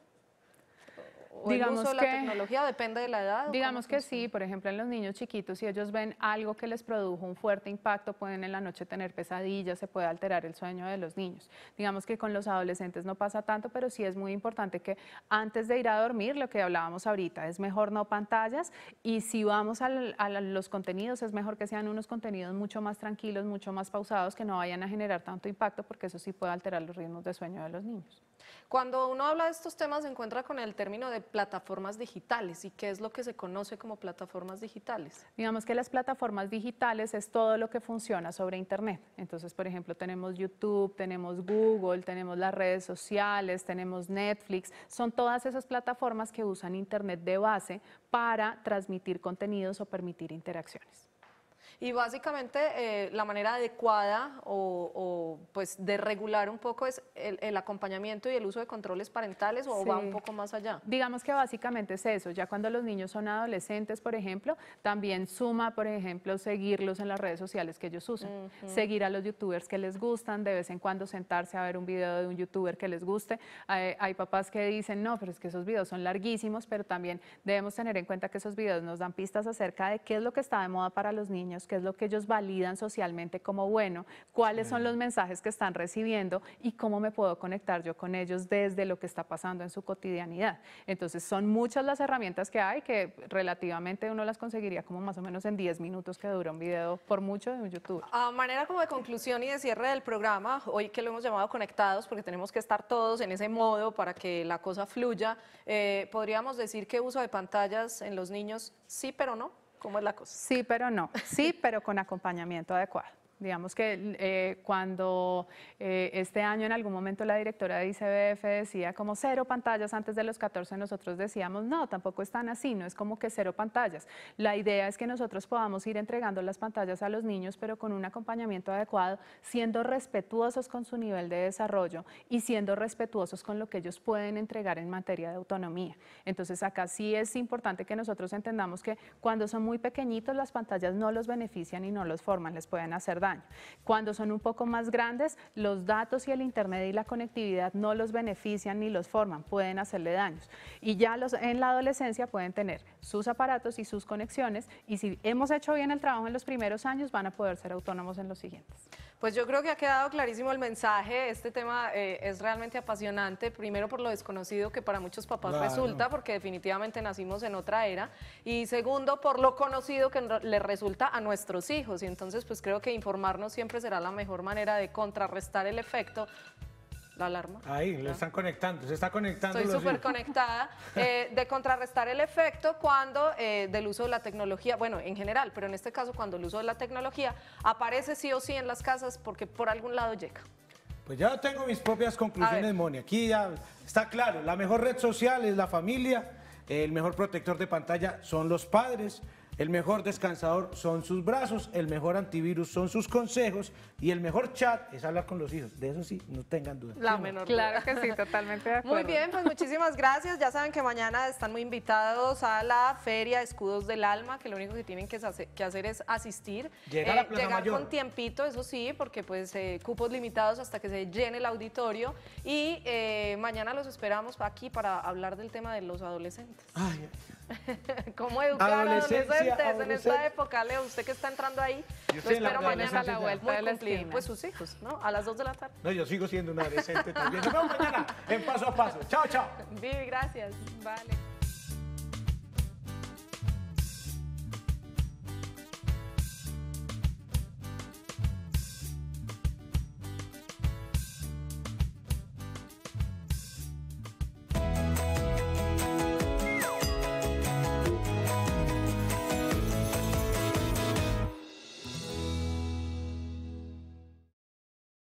o digamos que, la tecnología depende de la edad? Digamos que sí, por ejemplo, en los niños chiquitos, si ellos ven algo que les produjo un fuerte impacto, pueden en la noche tener pesadillas, se puede alterar el sueño de los niños. Digamos que con los adolescentes no pasa tanto, pero sí es muy importante que antes de ir a dormir, lo que hablábamos ahorita, es mejor no pantallas y si vamos a los contenidos, es mejor que sean unos contenidos mucho más tranquilos, mucho más pausados, que no vayan a generar tanto impacto, porque eso sí puede alterar los ritmos de sueño de los niños. Cuando uno habla de estos temas se encuentra con el término de plataformas digitales y qué es lo que se conoce como plataformas digitales. Digamos que las plataformas digitales es todo lo que funciona sobre Internet. Entonces, por ejemplo, tenemos YouTube, tenemos Google, tenemos las redes sociales, tenemos Netflix. Son todas esas plataformas que usan Internet de base para transmitir contenidos o permitir interacciones. Y básicamente eh, la manera adecuada o, pues de regular un poco es el, acompañamiento y el uso de controles parentales o va un poco más allá. Digamos que básicamente es eso, ya cuando los niños son adolescentes, por ejemplo, también suma, por ejemplo, seguirlos en las redes sociales que ellos usan, seguir a los youtubers que les gustan, de vez en cuando sentarse a ver un video de un youtuber que les guste. Hay, hay papás que dicen, no, pero es que esos videos son larguísimos, pero también debemos tener en cuenta que esos videos nos dan pistas acerca de qué es lo que está de moda para los niños, qué es lo que ellos validan socialmente como bueno, cuáles son los mensajes que están recibiendo y cómo me puedo conectar yo con ellos desde lo que está pasando en su cotidianidad. Entonces son muchas las herramientas que hay que relativamente uno las conseguiría como más o menos en 10 minutos que dura un video por mucho de un YouTube. A manera como de conclusión y de cierre del programa, hoy que lo hemos llamado conectados porque tenemos que estar todos en ese modo para que la cosa fluya, eh, podríamos decir que uso de pantallas en los niños sí pero no. ¿Cómo es la cosa? Sí, pero no. Sí, pero con acompañamiento adecuado. Digamos que eh, cuando eh, este año en algún momento la directora de ICBF decía como cero pantallas antes de los 14, nosotros decíamos no, tampoco están así, no es como que cero pantallas. La idea es que nosotros podamos ir entregando las pantallas a los niños, pero con un acompañamiento adecuado, siendo respetuosos con su nivel de desarrollo y siendo respetuosos con lo que ellos pueden entregar en materia de autonomía. Entonces acá sí es importante que nosotros entendamos que cuando son muy pequeñitos las pantallas no los benefician y no los forman, les pueden hacer daño cuando son un poco más grandes, los datos y el Internet y la conectividad no los benefician ni los forman, pueden hacerle daños. Y ya en la adolescencia pueden tener sus aparatos y sus conexiones y si hemos hecho bien el trabajo en los primeros años, van a poder ser autónomos en los siguientes. Pues yo creo que ha quedado clarísimo el mensaje. Este tema eh, es realmente apasionante, primero por lo desconocido que para muchos papás resulta, porque definitivamente nacimos en otra era, y segundo por lo conocido que le resulta a nuestros hijos. Y entonces pues creo que informarnos siempre será la mejor manera de contrarrestar el efecto la alarma. Ahí, lo están conectando, se está conectando. Estoy súper conectada. [LAUGHS] Eh, de contrarrestar el efecto cuando eh, del uso de la tecnología, bueno, en general, pero en este caso cuando el uso de la tecnología aparece sí o sí en las casas porque por algún lado llega. Pues ya tengo mis propias conclusiones, Moni. Aquí ya está claro, la mejor red social es la familia, el mejor protector de pantalla son los padres. El mejor descansador son sus brazos, el mejor antivirus son sus consejos y el mejor chat es hablar con los hijos. De eso sí, no tengan dudas. La menor Claro que sí, totalmente de acuerdo. Muy bien, pues muchísimas gracias. Ya saben que mañana están muy invitados a la Feria Escudos del Alma, que lo único que tienen que hacer es asistir. Llega la eh, Plaza llegar con tiempito, eso sí, porque pues eh, cupos limitados hasta que se llene el auditorio. Y eh, mañana los esperamos aquí para hablar del tema de los adolescentes. Ay, ay. [LAUGHS] ¿Cómo educar a adolescentes en esta época, Leo? Usted que está entrando ahí, yo espero mañana a la vuelta de la Pues sus hijos, ¿no? A las 2 de la tarde. No, yo sigo siendo un adolescente también. Nos vemos mañana en Paso a Paso. Chao, chao. Vivi, gracias. Vale.